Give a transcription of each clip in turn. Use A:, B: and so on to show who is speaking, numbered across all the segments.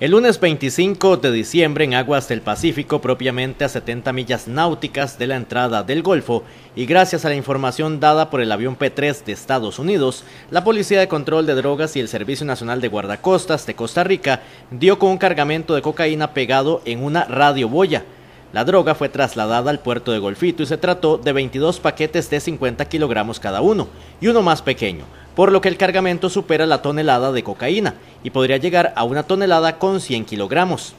A: El lunes 25 de diciembre en aguas del Pacífico, propiamente a 70 millas náuticas de la entrada del Golfo, y gracias a la información dada por el avión P-3 de Estados Unidos, la Policía de Control de Drogas y el Servicio Nacional de Guardacostas de Costa Rica dio con un cargamento de cocaína pegado en una radioboya. La droga fue trasladada al puerto de Golfito y se trató de 22 paquetes de 50 kilogramos cada uno, y uno más pequeño por lo que el cargamento supera la tonelada de cocaína y podría llegar a una tonelada con 100 kilogramos.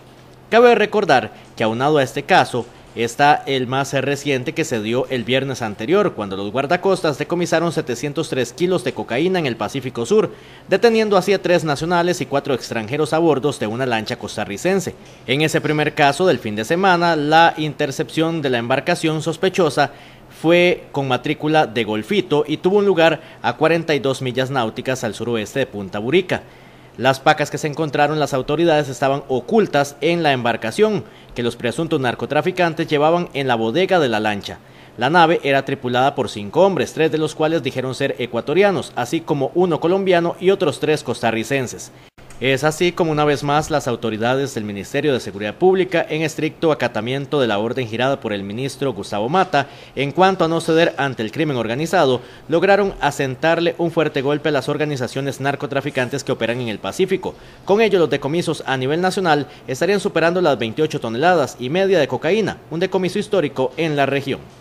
A: Cabe recordar que aunado a este caso, Está el más reciente que se dio el viernes anterior, cuando los guardacostas decomisaron 703 kilos de cocaína en el Pacífico Sur, deteniendo así a tres nacionales y cuatro extranjeros a bordo de una lancha costarricense. En ese primer caso del fin de semana, la intercepción de la embarcación sospechosa fue con matrícula de Golfito y tuvo un lugar a 42 millas náuticas al suroeste de Punta Burica. Las pacas que se encontraron las autoridades estaban ocultas en la embarcación que los presuntos narcotraficantes llevaban en la bodega de la lancha. La nave era tripulada por cinco hombres, tres de los cuales dijeron ser ecuatorianos, así como uno colombiano y otros tres costarricenses. Es así como una vez más las autoridades del Ministerio de Seguridad Pública en estricto acatamiento de la orden girada por el ministro Gustavo Mata en cuanto a no ceder ante el crimen organizado, lograron asentarle un fuerte golpe a las organizaciones narcotraficantes que operan en el Pacífico. Con ello los decomisos a nivel nacional estarían superando las 28 toneladas y media de cocaína, un decomiso histórico en la región.